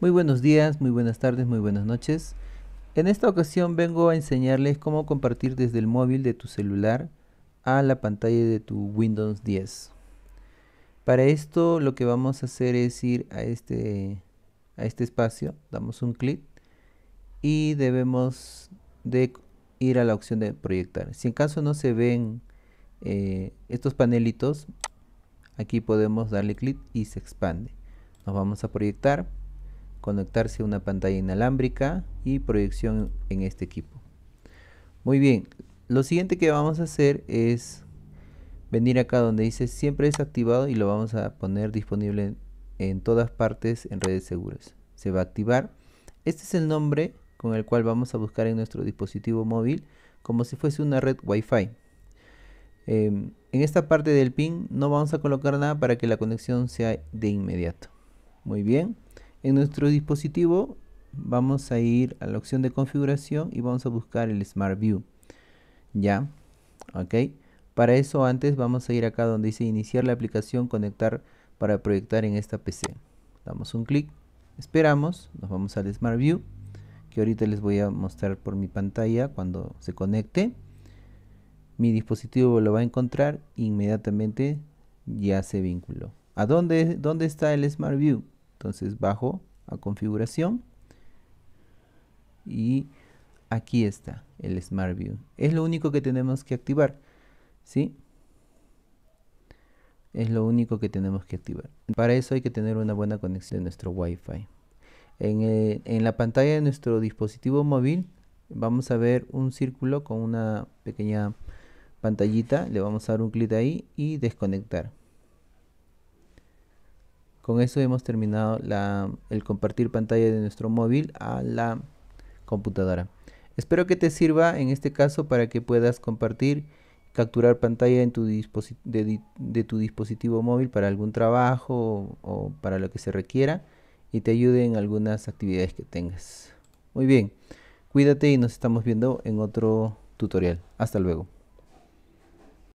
Muy buenos días, muy buenas tardes, muy buenas noches. En esta ocasión vengo a enseñarles cómo compartir desde el móvil de tu celular a la pantalla de tu Windows 10. Para esto lo que vamos a hacer es ir a este, a este espacio, damos un clic y debemos de ir a la opción de proyectar. Si en caso no se ven eh, estos panelitos, aquí podemos darle clic y se expande. Nos vamos a proyectar conectarse a una pantalla inalámbrica y proyección en este equipo. Muy bien, lo siguiente que vamos a hacer es venir acá donde dice siempre desactivado y lo vamos a poner disponible en, todas partes en redes seguras. Se va a activar. Este es el nombre con el cual vamos a buscar en nuestro dispositivo móvil como si fuese una red Wi-Fi. Em, en esta parte del pin no vamos a colocar nada para que la conexión sea de inmediato. Muy bien. En nuestro dispositivo vamos a ir a la opción de configuración y vamos a buscar el Smart View. Ya, ok. Para eso antes vamos a ir acá donde dice iniciar la aplicación, conectar para proyectar en esta PC. Damos un clic, esperamos, nos vamos al Smart View, que ahorita les voy a mostrar por mi pantalla cuando se conecte. Mi dispositivo lo va a encontrar inmediatamente ya se vinculó. ¿A dónde, dónde está el Smart View? Entonces bajo a configuración y aquí está el Smart View. Es lo único que tenemos que activar, ¿sí? Es lo único que tenemos que activar. Para eso hay que tener una buena conexión de nuestro Wi-Fi. En, en la pantalla de nuestro dispositivo móvil vamos a ver un círculo con una pequeña pantallita. Le vamos a dar un clic ahí y desconectar. Con eso hemos terminado el compartir pantalla de nuestro móvil a la computadora. Espero que te sirva en este caso para que puedas compartir, capturar pantalla en tu de, tu dispositivo móvil para algún trabajo o para lo que se requiera y te ayude en algunas actividades que tengas. Muy bien, cuídate y nos estamos viendo en otro tutorial. Hasta luego.